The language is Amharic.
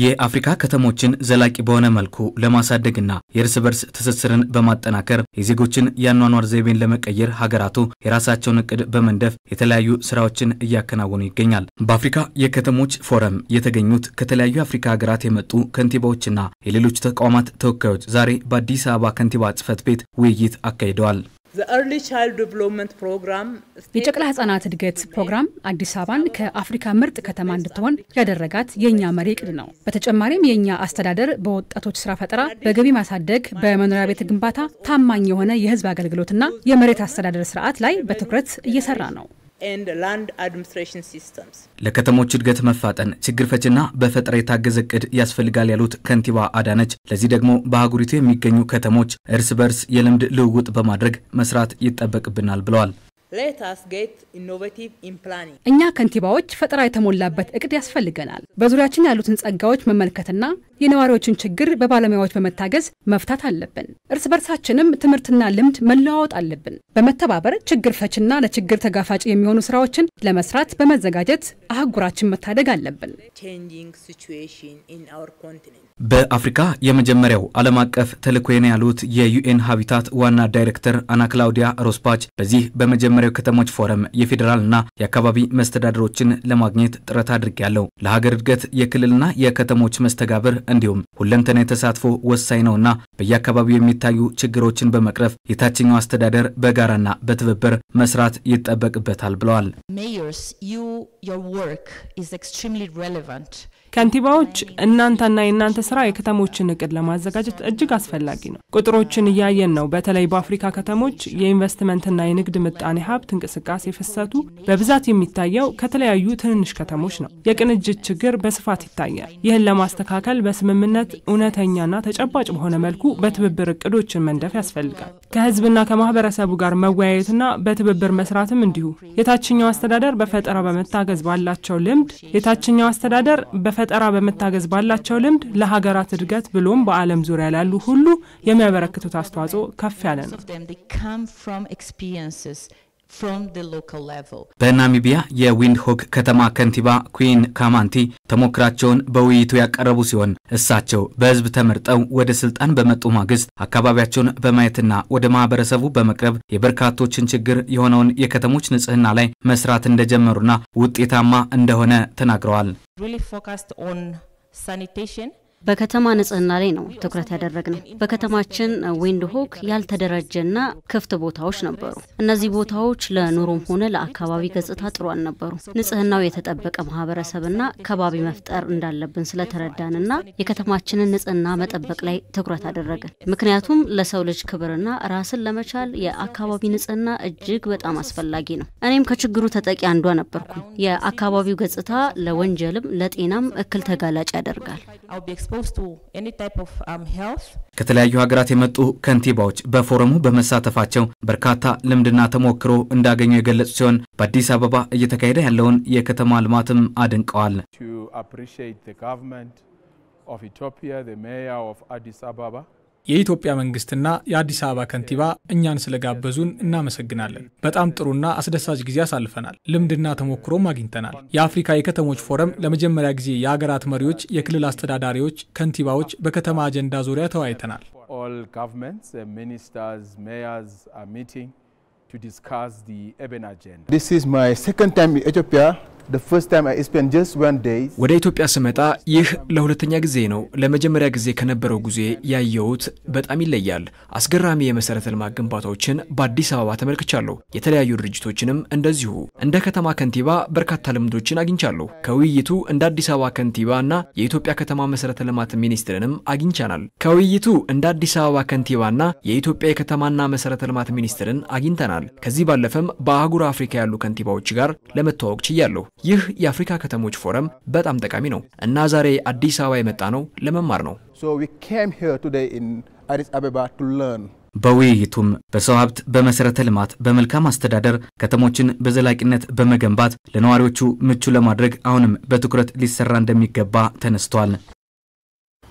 የአፍሪካ ከተሞችን ዘላቂ በሆነ መልኩ ለማሳደግና የእርስ በርስ ትስስርን በማጠናከር የዜጎችን የአኗኗር ዘይቤን ለመቀየር ሀገራቱ የራሳቸውን እቅድ በመንደፍ የተለያዩ ስራዎችን እያከናወኑ ይገኛል። በአፍሪካ የከተሞች ፎረም የተገኙት ከተለያዩ የአፍሪካ ሀገራት የመጡ ከንቲባዎችና የሌሎች ተቋማት ተወካዮች ዛሬ በአዲስ አበባ ከንቲባ ጽህፈት ቤት ውይይት አካሂደዋል። የጨቅላ ህጻናት እድገት ፕሮግራም አዲስ አበባን ከአፍሪካ ምርጥ ከተማ እንድትሆን ያደረጋት የእኛ መሪ ቅድ ነው። በተጨማሪም የእኛ አስተዳደር በወጣቶች ስራ ፈጠራ፣ በገቢ ማሳደግ፣ በመኖሪያ ቤት ግንባታ፣ ታማኝ የሆነ የህዝብ አገልግሎትና የመሬት አስተዳደር ስርዓት ላይ በትኩረት እየሰራ ነው። ለከተሞች እድገት መፋጠን ችግር ፈችና በፈጠራ የታገዘ እቅድ ያስፈልጋል ያሉት ከንቲባ አዳነች፣ ለዚህ ደግሞ በአህጉሪቱ የሚገኙ ከተሞች እርስ በርስ የልምድ ልውውጥ በማድረግ መስራት ይጠበቅብናል ብለዋል። እኛ ከንቲባዎች ፈጠራ የተሞላበት እቅድ ያስፈልገናል። በዙሪያችን ያሉትን ጸጋዎች መመልከትና የነዋሪዎችን ችግር በባለሙያዎች በመታገዝ መፍታት አለብን። እርስ በርሳችንም ትምህርትና ልምድ መለዋወጥ አለብን። በመተባበር ችግር ፈችና ለችግር ተጋፋጭ የሚሆኑ ስራዎችን ለመስራት በመዘጋጀት አህጉራችን መታደግ አለብን። በአፍሪካ የመጀመሪያው ዓለም አቀፍ ተልዕኮ ነው ያሉት የዩኤን ሀቢታት ዋና ዳይሬክተር አና ክላውዲያ ሮስፓች በዚህ በመጀመ የመጀመሪያው ከተሞች ፎረም የፌዴራልና የአካባቢ መስተዳድሮችን ለማግኘት ጥረት አድርጌያለሁ። ለሀገር እድገት የክልልና የከተሞች መስተጋብር እንዲሁም ሁለንተና የተሳትፎ ወሳኝ ነውና በየአካባቢው የሚታዩ ችግሮችን በመቅረፍ የታችኛው አስተዳደር በጋራና በትብብር መስራት ይጠበቅበታል ብለዋል። ከንቲባዎች እናንተና የእናንተ ስራ የከተሞችን እቅድ ለማዘጋጀት እጅግ አስፈላጊ ነው። ቁጥሮችን እያየን ነው። በተለይ በአፍሪካ ከተሞች የኢንቨስትመንትና የንግድ ምጣኔ ሀብት እንቅስቃሴ ፍሰቱ በብዛት የሚታየው ከተለያዩ ትንንሽ ከተሞች ነው። የቅንጅት ችግር በስፋት ይታያል። ይህን ለማስተካከል በስምምነት እውነተኛና ተጨባጭ በሆነ መልኩ በትብብር እቅዶችን መንደፍ ያስፈልጋል። ከህዝብና ከማህበረሰቡ ጋር መወያየትና በትብብር መስራትም እንዲሁ። የታችኛው አስተዳደር በፈጠራ በመታገዝ ባላቸው ልምድ የታችኛው አስተዳደር በፈጠራ በመታገዝ ባላቸው ልምድ ለሀገራት እድገት ብሎም በዓለም ዙሪያ ላሉ ሁሉ የሚያበረክቱት አስተዋጽኦ ከፍ ያለ ነው። በናሚቢያ የዊንድሆክ ከተማ ከንቲባ ኩዊን ካማንቲ ተሞክራቸውን በውይይቱ ያቀረቡ ሲሆን እሳቸው በህዝብ ተመርጠው ወደ ስልጣን በመጡ ማግስት አካባቢያቸውን በማየትና ወደ ማህበረሰቡ በመቅረብ የበርካቶችን ችግር የሆነውን የከተሞች ንጽህና ላይ መስራት እንደጀመሩና ውጤታማ እንደሆነ ተናግረዋል። በከተማ ንጽህና ላይ ነው ትኩረት ያደረግነው። በከተማችን ዊንድሆክ ያልተደራጀና ክፍት ቦታዎች ነበሩ። እነዚህ ቦታዎች ለኑሮም ሆነ ለአካባቢ ገጽታ ጥሩ አልነበሩ። ንጽህናው የተጠበቀ ማህበረሰብና ከባቢ መፍጠር እንዳለብን ስለተረዳንና የከተማችንን ንጽህና መጠበቅ ላይ ትኩረት አደረግን። ምክንያቱም ለሰው ልጅ ክብርና ራስን ለመቻል የአካባቢ ንጽህና እጅግ በጣም አስፈላጊ ነው። እኔም ከችግሩ ተጠቂ አንዷ ነበርኩ። የአካባቢው ገጽታ ለወንጀልም ለጤናም እክል ተጋላጭ ያደርጋል። Um, ከተለያዩ ሀገራት የመጡ ከንቲባዎች በፎረሙ በመሳተፋቸው በርካታ ልምድና ተሞክሮ እንዳገኙ የገለጹ ሲሆን በአዲስ አበባ እየተካሄደ ያለውን የከተማ ልማትም አድንቀዋል። To appreciate the government የኢትዮጵያ መንግስትና የአዲስ አበባ ከንቲባ እኛን ስለጋበዙን እናመሰግናለን። በጣም ጥሩና አስደሳች ጊዜ አሳልፈናል። ልምድና ተሞክሮም አግኝተናል። የአፍሪካ የከተሞች ፎረም ለመጀመሪያ ጊዜ የሀገራት መሪዎች፣ የክልል አስተዳዳሪዎች፣ ከንቲባዎች በከተማ አጀንዳ ዙሪያ ተወያይተናል። ኢትዮጵያ ወደ ኢትዮጵያ ስመጣ ይህ ለሁለተኛ ጊዜ ነው። ለመጀመሪያ ጊዜ ከነበረው ጊዜ ያየሁት በጣም ይለያል። አስገራሚ የመሰረተ ልማት ግንባታዎችን በአዲስ አበባ ተመልክቻለሁ። የተለያዩ ድርጅቶችንም እንደዚሁ። እንደ ከተማ ከንቲባ በርካታ ልምዶችን አግኝቻለሁ። ከውይይቱ እንደ አዲስ አበባ ከንቲባ እና የኢትዮጵያ ከተማ መሰረተ ልማት ሚኒስትርንም አግኝቻናል። ከውይይቱ እንደ አዲስ አበባ ከንቲባና የኢትዮጵያ የከተማና መሰረተ ልማት ሚኒስትርን አግኝተናል። ከዚህ ባለፈም በአህጉር አፍሪካ ያሉ ከንቲባዎች ጋር ለመተዋወቅ ችያለሁ። ይህ የአፍሪካ ከተሞች ፎረም በጣም ጠቃሚ ነው እና ዛሬ አዲስ አበባ የመጣ ነው ለመማር ነው። በውይይቱም በሰው ሀብት፣ በመሰረተ ልማት፣ በመልካም አስተዳደር ከተሞችን በዘላቂነት በመገንባት ለነዋሪዎቹ ምቹ ለማድረግ አሁንም በትኩረት ሊሰራ እንደሚገባ ተነስቷል።